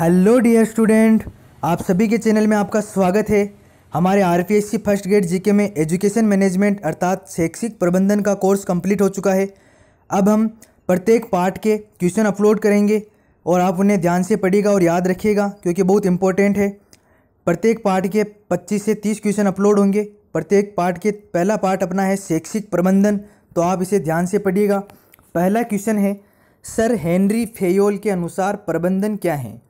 hello dear student आप सभी के चैनल में आपका स्वागत है हमारे R P S C first grade GK में एजुकेशन मैनेजमेंट अर्थात शैक्षिक प्रबंधन का कोर्स कंप्लीट हो चुका है अब हम प्रत्येक पार्ट के क्वेश्चन अपलोड करेंगे और आप उन्हें ध्यान से पढ़िएगा और याद रखिएगा क्योंकि बहुत इंपॉर्टेंट है प्रत्येक पार्ट के पच्चीस से तीस क्वेश्चन अपलोड होंगे प्रत्येक पार्ट के पहला पार्ट अपना है शैक्षिक प्रबंधन तो आप इसे ध्यान से पढ़िएगा पहला क्वेश्चन है सर हेनरी फेयोल के अनुसार प्रबंधन क्या है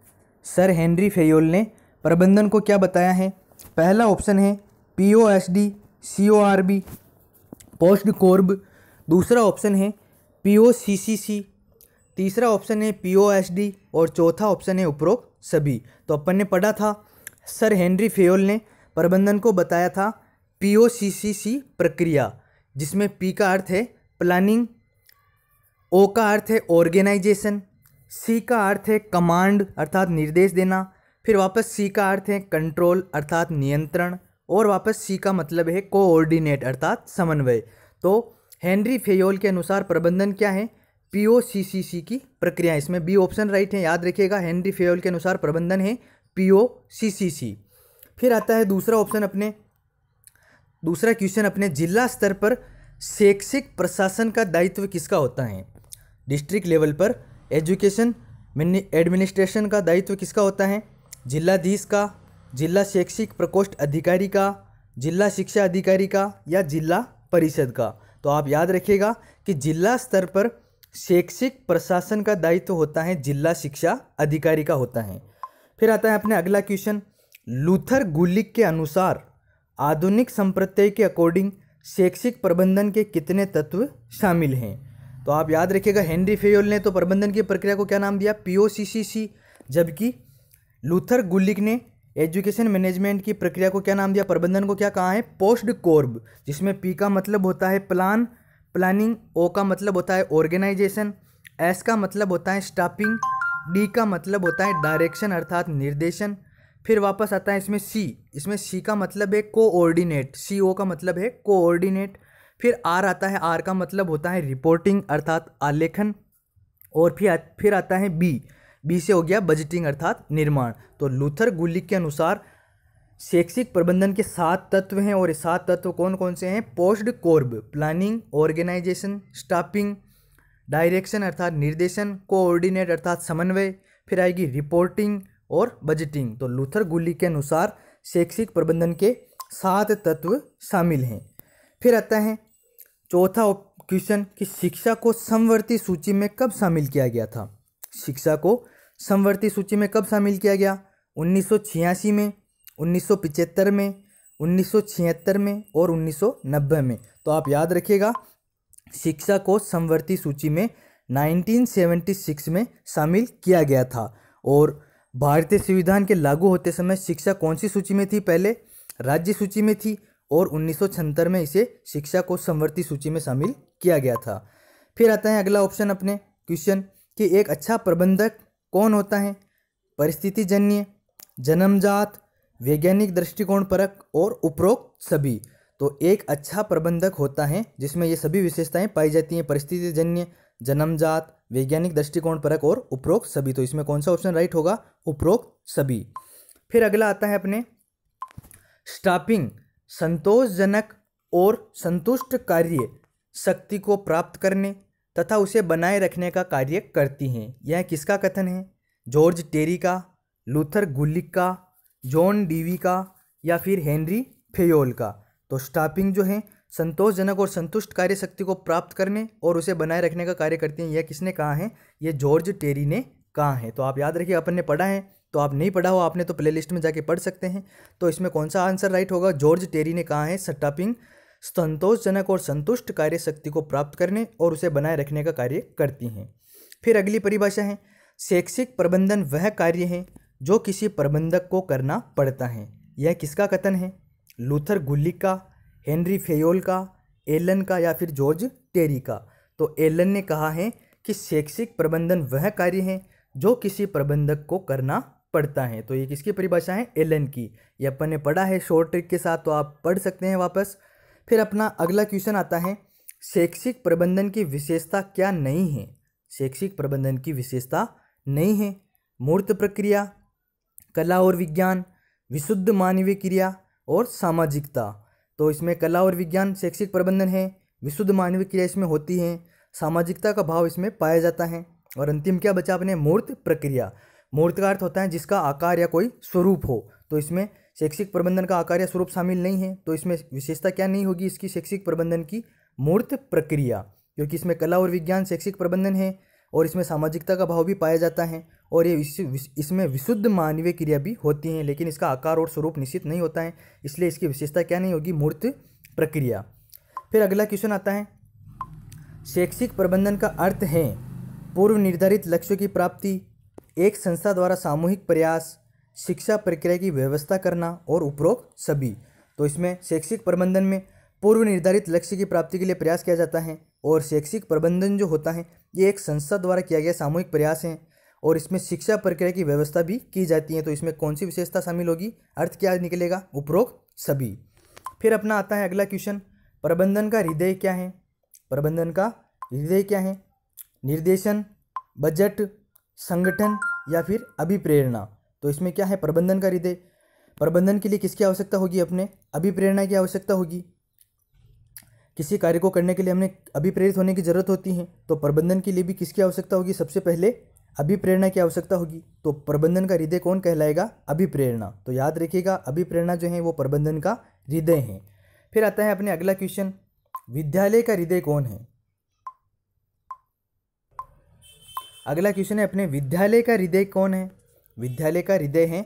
सर हेनरी फेयोल ने प्रबंधन को क्या बताया है पहला ऑप्शन है P O S D C O R B POSDCORB दूसरा ऑप्शन है पी ओ सी सी सी तीसरा ऑप्शन है पी ओ एस डी और चौथा ऑप्शन है उपरोक्त सभी तो अपन ने पढ़ा था सर हेनरी फेयोल ने प्रबंधन को बताया था पी ओ सी सी सी प्रक्रिया जिसमें पी का अर्थ है प्लानिंग ओ का अर्थ है ऑर्गेनाइजेशन सी का अर्थ है कमांड अर्थात निर्देश देना फिर वापस सी का अर्थ है कंट्रोल अर्थात नियंत्रण और वापस सी का मतलब है कोऑर्डिनेट अर्थात समन्वय तो हेनरी फेयोल के अनुसार प्रबंधन क्या है पी ओ सी सी सी की प्रक्रिया इसमें बी ऑप्शन राइट है याद रखिएगा हेनरी फेयोल के अनुसार प्रबंधन है पी ओ सी सी सी फिर आता है दूसरा ऑप्शन अपने दूसरा क्वेश्चन अपने जिला स्तर पर शैक्षिक प्रशासन का दायित्व किसका होता है डिस्ट्रिक्ट लेवल पर एजुकेशन एडमिनिस्ट्रेशन का दायित्व किसका होता है जिलाधीश का जिला शैक्षिक प्रकोष्ठ अधिकारी का जिला शिक्षा अधिकारी का या जिला परिषद का तो आप याद रखिएगा कि जिला स्तर पर शैक्षिक प्रशासन का दायित्व होता है जिला शिक्षा अधिकारी का होता है फिर आता है अपने अगला क्वेश्चन लूथर गुलिक के अनुसार आधुनिक संप्रत्यय के अकॉर्डिंग शैक्षिक प्रबंधन के कितने तत्व शामिल हैं तो आप याद रखिएगा हेनरी फेयोल ने तो प्रबंधन की प्रक्रिया को क्या नाम दिया पी ओ सी सी सी जबकि लूथर गुलिक ने एजुकेशन मैनेजमेंट की प्रक्रिया को क्या नाम दिया प्रबंधन को क्या कहा है पोस्ट कोर्ब जिसमें पी का मतलब होता है प्लान प्लानिंग ओ का मतलब होता है ऑर्गेनाइजेशन एस का मतलब होता है स्टाफिंग डी का मतलब होता है डायरेक्शन अर्थात निर्देशन फिर वापस आता है इसमें सी इसमें सी का मतलब है कोऑर्डिनेट सी ओ का मतलब है कोऑर्डिनेट फिर आर आता है आर का मतलब होता है रिपोर्टिंग अर्थात आलेखन और फिर फिर आता है बी बी से हो गया बजटिंग अर्थात निर्माण तो लूथर गुलिक के अनुसार शैक्षिक प्रबंधन के सात तत्व हैं और ये सात तत्व कौन कौन से हैं POSDCORB planning organization staffing direction अर्थात निर्देशन कोऑर्डिनेट अर्थात समन्वय फिर आएगी रिपोर्टिंग और बजटिंग तो लूथर गुली के अनुसार शैक्षिक प्रबंधन के सात तत्व शामिल हैं फिर आता है चौथा क्वेश्चन कि शिक्षा को समवर्ती सूची में कब शामिल किया गया था शिक्षा को समवर्ती सूची में कब शामिल किया गया उन्नीस में उन्नीस में उन्नीस में और उन्नीस में तो आप याद रखिएगा शिक्षा को समवर्ती सूची में 1976 में शामिल किया गया था और भारतीय संविधान के लागू होते समय शिक्षा कौन सी सूची में थी पहले राज्य सूची में थी और उन्नीस में इसे शिक्षा को संवर्ती सूची में शामिल किया गया था फिर आता है अगला ऑप्शन अपने क्वेश्चन कि एक अच्छा प्रबंधक कौन होता है परिस्थिति जन्य जन्मजात वैज्ञानिक दृष्टिकोण परक और उपरोक्त सभी तो एक अच्छा प्रबंधक होता है जिसमें ये सभी विशेषताएं पाई जाती हैं परिस्थिति जन्य जन्मजात वैज्ञानिक दृष्टिकोण परक और उपरोक्त सभी तो इसमें कौन सा ऑप्शन राइट होगा उपरोक्त सभी फिर अगला आता है अपने स्टाफिंग संतोषजनक और संतुष्ट कार्य शक्ति को प्राप्त करने तथा उसे बनाए रखने का कार्य करती हैं यह किसका कथन है जॉर्ज टेरी का लूथर गुल्लिक का जॉन डीवी का या फिर हेनरी फेयोल का तो स्टापिंग जो है संतोषजनक और संतुष्ट कार्य शक्ति को प्राप्त करने और उसे बनाए रखने का कार्य करती हैं यह किसने कहा है यह जॉर्ज टेरी ने कहा है तो आप याद रखिए अपन ने पढ़ा है तो आप नहीं पढ़ा हो आपने तो प्ले में जाके पढ़ सकते हैं तो इसमें कौन सा आंसर राइट होगा जॉर्ज टेरी ने कहा है सट्टापिंग संतोषजनक और संतुष्ट कार्य शक्ति को प्राप्त करने और उसे बनाए रखने का कार्य करती हैं फिर अगली परिभाषा है शैक्षिक प्रबंधन वह कार्य है जो किसी प्रबंधक को करना पड़ता है यह किसका कथन है लूथर गुल्ली का हेनरी फेयोल का एलन का या फिर जॉर्ज टेरी का तो एलन ने कहा है कि शैक्षिक प्रबंधन वह कार्य है जो किसी प्रबंधक को करना पढ़ता है तो ये किसकी परिभाषा है एलन की ये अपन ने पढ़ा है शॉर्ट ट्रिक के साथ तो आप पढ़ सकते हैं वापस फिर अपना अगला क्वेश्चन आता है शैक्षिक प्रबंधन की विशेषता क्या नहीं है शैक्षिक प्रबंधन की विशेषता नहीं है मूर्त प्रक्रिया कला और विज्ञान विशुद्ध मानवीय क्रिया और सामाजिकता तो इसमें कला और विज्ञान शैक्षिक प्रबंधन है विशुद्ध मानवीय क्रिया इसमें होती है सामाजिकता का भाव इसमें पाया जाता है और अंतिम क्या बचा अपने मूर्त प्रक्रिया मूर्त का अर्थ होता है जिसका आकार या कोई स्वरूप हो तो इसमें शैक्षिक प्रबंधन का आकार या स्वरूप शामिल नहीं है तो इसमें विशेषता क्या नहीं होगी इसकी शैक्षिक प्रबंधन की मूर्त प्रक्रिया क्योंकि इसमें कला और विज्ञान शैक्षिक प्रबंधन है और इसमें सामाजिकता का भाव भी पाया जाता है और ये इस, इसमें विशुद्ध मानवीय क्रिया भी होती हैं लेकिन इसका आकार और स्वरूप निश्चित नहीं होता है इसलिए इसकी विशेषता क्या नहीं होगी मूर्त प्रक्रिया फिर अगला क्वेश्चन आता है शैक्षिक प्रबंधन का अर्थ है पूर्व निर्धारित लक्ष्यों की प्राप्ति एक संस्था द्वारा सामूहिक प्रयास शिक्षा प्रक्रिया की व्यवस्था करना और उपरोक्त सभी तो इसमें शैक्षिक प्रबंधन में पूर्व निर्धारित लक्ष्य की प्राप्ति के लिए प्रयास किया जाता है और शैक्षिक प्रबंधन जो होता है ये एक संस्था द्वारा किया गया सामूहिक प्रयास है और इसमें शिक्षा प्रक्रिया की व्यवस्था भी की जाती है तो इसमें कौन सी विशेषता शामिल होगी अर्थ क्या निकलेगा उपरोक्त सभी फिर अपना आता है अगला क्वेश्चन प्रबंधन का हृदय क्या है प्रबंधन का हृदय क्या है निर्देशन बजट संगठन या फिर अभिप्रेरणा तो इसमें क्या है प्रबंधन का हृदय प्रबंधन के लिए किसकी आवश्यकता होगी अपने अभिप्रेरणा की आवश्यकता होगी किसी कार्य को करने के लिए हमने अभिप्रेरित होने की ज़रूरत होती है तो प्रबंधन के लिए भी किसकी आवश्यकता होगी सबसे पहले अभिप्रेरणा की आवश्यकता होगी तो प्रबंधन का हृदय कौन कहलाएगा अभिप्रेरणा तो याद रखिएगा अभिप्रेरणा जो है वो प्रबंधन का हृदय है फिर आता है अपने अगला क्वेश्चन विद्यालय का हृदय कौन है अगला क्वेश्चन है अपने विद्यालय का हृदय कौन है विद्यालय का हृदय है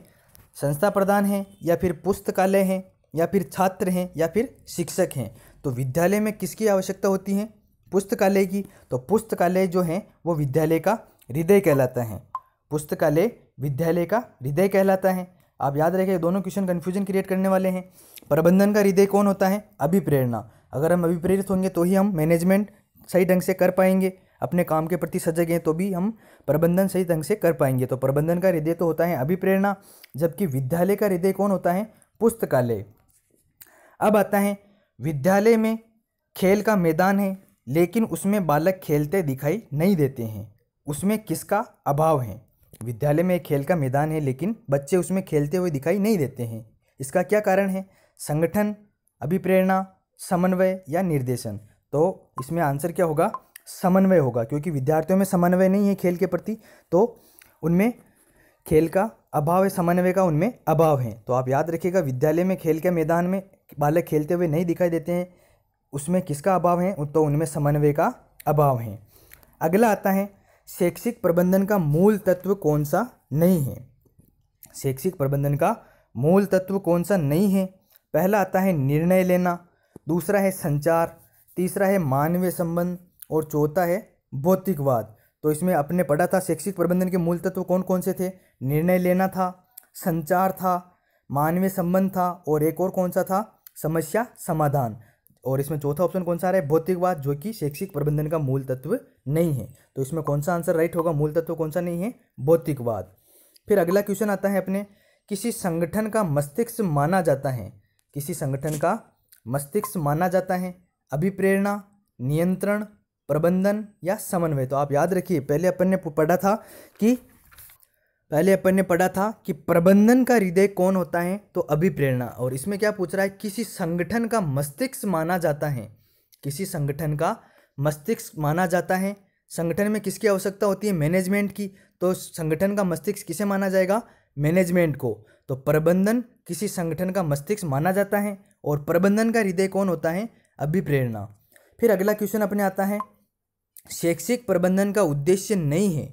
संस्था प्रधान है या फिर पुस्तकालय है या फिर छात्र हैं या फिर शिक्षक हैं तो विद्यालय में किसकी आवश्यकता होती है पुस्तकालय की तो पुस्तकालय जो है वो विद्यालय का हृदय कहलाता है पुस्तकालय विद्यालय का हृदय कहलाता है आप याद रखें दोनों क्वेश्चन कन्फ्यूजन क्रिएट करने वाले हैं प्रबंधन का हृदय कौन होता है अभिप्रेरणा अगर हम अभिप्रेरित होंगे तो ही हम मैनेजमेंट सही ढंग से कर पाएंगे अपने काम के प्रति सजग हैं तो भी हम प्रबंधन सही ढंग से कर पाएंगे तो प्रबंधन का हृदय तो होता है अभिप्रेरणा जबकि विद्यालय का हृदय कौन होता है पुस्तकालय अब आता है विद्यालय में खेल का मैदान है लेकिन उसमें बालक खेलते दिखाई नहीं देते हैं उसमें किसका अभाव है विद्यालय में खेल का मैदान है लेकिन बच्चे उसमें खेलते हुए दिखाई नहीं देते हैं इसका क्या कारण है संगठन अभिप्रेरणा समन्वय या निर्देशन तो इसमें आंसर क्या होगा समन्वय होगा क्योंकि विद्यार्थियों में समन्वय नहीं है खेल के प्रति तो उनमें खेल का अभाव है समन्वय का उनमें अभाव है तो आप याद रखिएगा विद्यालय में खेल के मैदान में बालक खेलते हुए नहीं दिखाई देते हैं उसमें किसका अभाव है तो उनमें समन्वय का अभाव है अगला आता है शैक्षिक प्रबंधन का मूल तत्व कौन सा नहीं है शैक्षिक प्रबंधन का मूल तत्व कौन सा नहीं है पहला आता है निर्णय लेना दूसरा है संचार तीसरा है मानवीय संबंध और चौथा है भौतिकवाद तो इसमें अपने पढ़ा था शैक्षिक प्रबंधन के मूल तत्व कौन कौन से थे निर्णय लेना था संचार था मानवीय संबंध था और एक और कौन सा था समस्या समाधान और इसमें चौथा ऑप्शन कौन सा आ रहा है भौतिकवाद जो कि शैक्षिक प्रबंधन का मूल तत्व नहीं है तो इसमें कौन सा आंसर राइट होगा मूल तत्व कौन सा नहीं है भौतिकवाद फिर अगला क्वेश्चन आता है अपने किसी संगठन का मस्तिष्क माना जाता है किसी संगठन का मस्तिष्क माना जाता है अभिप्रेरणा नियंत्रण प्रबंधन या समन्वय तो आप याद रखिए पहले अपन ने पढ़ा था कि पहले अपन ने पढ़ा था कि प्रबंधन का हृदय कौन होता है तो अभिप्रेरणा और इसमें क्या पूछ रहा है किसी संगठन का मस्तिष्क माना जाता है किसी संगठन का मस्तिष्क माना जाता है संगठन में किसकी आवश्यकता होती है मैनेजमेंट की तो संगठन का मस्तिष्क किसे माना जाएगा मैनेजमेंट को तो प्रबंधन किसी संगठन का मस्तिष्क माना जाता है और प्रबंधन का हृदय कौन होता है अभिप्रेरणा फिर अगला क्वेश्चन अपने आता है शैक्षिक प्रबंधन का उद्देश्य नहीं है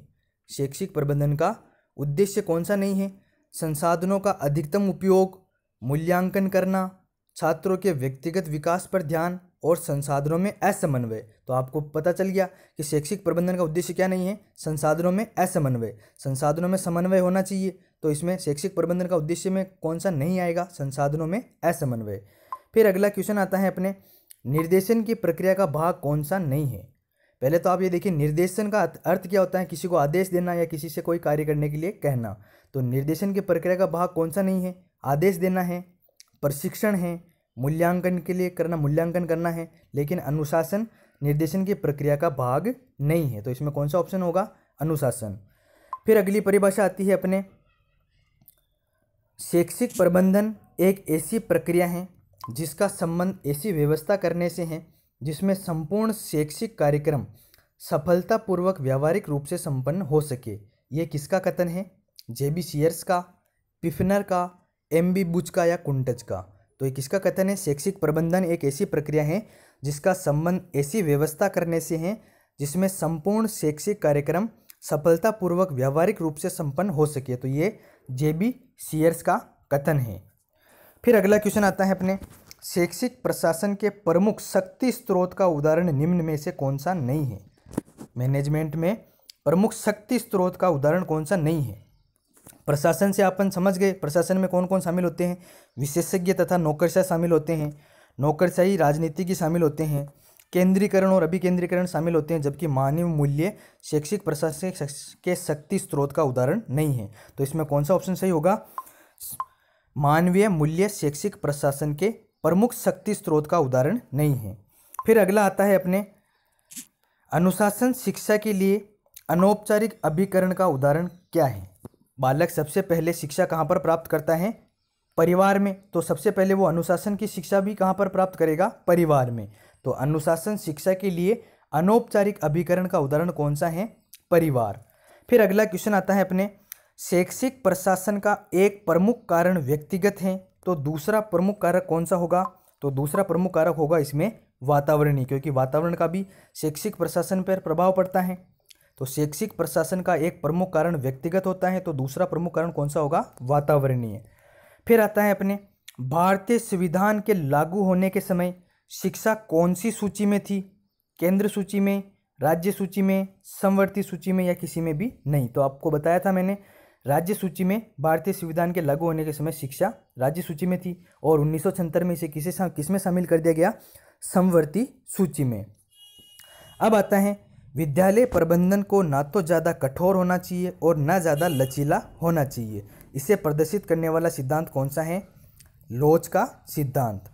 शैक्षिक प्रबंधन का उद्देश्य कौन सा नहीं है संसाधनों का अधिकतम उपयोग मूल्यांकन करना छात्रों के व्यक्तिगत विकास पर ध्यान और संसाधनों में असमन्वय तो आपको पता चल गया कि शैक्षिक प्रबंधन का उद्देश्य क्या नहीं है संसाधनों में असमन्वय संसाधनों में समन्वय होना चाहिए तो इसमें शैक्षिक प्रबंधन का उद्देश्य में कौन सा नहीं आएगा संसाधनों में असमन्वय फिर अगला क्वेश्चन आता है अपने निर्देशन की प्रक्रिया का भाग कौन सा नहीं है पहले तो आप ये देखिए निर्देशन का अर्थ क्या होता है किसी को आदेश देना या किसी से कोई कार्य करने के लिए कहना तो निर्देशन की प्रक्रिया का भाग कौन सा नहीं है आदेश देना है प्रशिक्षण है मूल्यांकन के लिए करना मूल्यांकन करना है लेकिन अनुशासन निर्देशन की प्रक्रिया का भाग नहीं है तो इसमें कौन सा ऑप्शन होगा अनुशासन फिर अगली परिभाषा आती है अपने शैक्षिक प्रबंधन एक ऐसी प्रक्रिया है जिसका संबंध ऐसी व्यवस्था करने से है जिसमें संपूर्ण शैक्षिक कार्यक्रम सफलतापूर्वक व्यावहारिक रूप से संपन्न हो सके ये किसका कथन है जे बी सीयर्स का पिफनर का एम बी बुच का या कुंटज का तो ये किसका कथन है शैक्षिक प्रबंधन एक ऐसी प्रक्रिया है जिसका संबंध ऐसी व्यवस्था करने से है जिसमें संपूर्ण शैक्षिक कार्यक्रम सफलतापूर्वक व्यावहारिक रूप से संपन्न हो सके तो ये जे बी सीयर्स का कथन है फिर अगला क्वेश्चन आता है अपने शैक्षिक प्रशासन के प्रमुख शक्ति स्रोत का उदाहरण निम्न में से कौन सा नहीं है मैनेजमेंट में प्रमुख शक्ति स्रोत का उदाहरण कौन सा नहीं है प्रशासन से अपन समझ गए प्रशासन में कौन कौन शामिल होते हैं विशेषज्ञ तथा नौकरशाह शामिल होते हैं नौकरशाही राजनीति की शामिल होते हैं केंद्रीकरण और अभिकेंद्रीकरण शामिल होते हैं जबकि मानव मूल्य शैक्षिक प्रशासन के शक्ति स्रोत का उदाहरण नहीं है तो इसमें कौन सा ऑप्शन सही होगा मानवीय मूल्य शैक्षिक प्रशासन के प्रमुख शक्ति स्रोत का उदाहरण नहीं है फिर अगला आता है अपने अनुशासन शिक्षा के लिए अनौपचारिक अभिकरण का उदाहरण क्या है बालक सबसे पहले शिक्षा कहाँ पर प्राप्त करता है परिवार में तो सबसे पहले वो अनुशासन की शिक्षा भी कहाँ पर प्राप्त करेगा परिवार में तो अनुशासन शिक्षा के लिए अनौपचारिक अभिकरण का उदाहरण कौन सा है परिवार फिर अगला क्वेश्चन आता है अपने शैक्षिक प्रशासन का एक प्रमुख कारण व्यक्तिगत है तो दूसरा प्रमुख कारक कौन सा होगा तो दूसरा प्रमुख कारक होगा इसमें वातावरणीय क्योंकि वातावरण का भी शैक्षिक प्रशासन पर प्रभाव पड़ता है तो शैक्षिक प्रशासन का एक प्रमुख कारण व्यक्तिगत होता है तो दूसरा प्रमुख कारण कौन सा होगा वातावरणीय फिर आता है अपने भारतीय संविधान के लागू होने के समय शिक्षा कौन सी सूची में थी केंद्र सूची में राज्य सूची में संवर्ती सूची में या किसी में भी नहीं तो आपको बताया था मैंने राज्य सूची में भारतीय संविधान के लागू होने के समय शिक्षा राज्य सूची में थी और उन्नीस में इसे किसे किस में शामिल कर दिया गया समवर्ती सूची में अब आता है विद्यालय प्रबंधन को ना तो ज़्यादा कठोर होना चाहिए और ना ज़्यादा लचीला होना चाहिए इसे प्रदर्शित करने वाला सिद्धांत कौन सा है लोच का सिद्धांत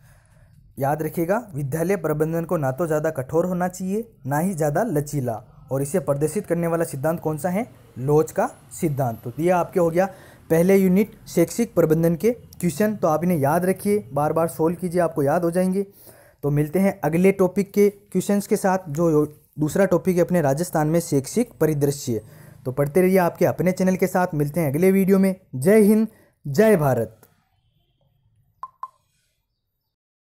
याद रखिएगा विद्यालय प्रबंधन को ना तो ज़्यादा कठोर होना चाहिए ना ही ज़्यादा लचीला और इसे प्रदर्शित करने वाला सिद्धांत कौन सा है लोच का सिद्धांत तो यह आपके हो गया पहले यूनिट शैक्षिक प्रबंधन के क्वेश्चन तो आप इन्हें याद रखिए बार बार सोल्व कीजिए आपको याद हो जाएंगे तो मिलते हैं अगले टॉपिक के क्वेश्चंस के साथ जो दूसरा टॉपिक है अपने राजस्थान में शैक्षिक परिदृश्य तो पढ़ते रहिए आपके अपने चैनल के साथ मिलते हैं अगले वीडियो में जय हिंद जय भारत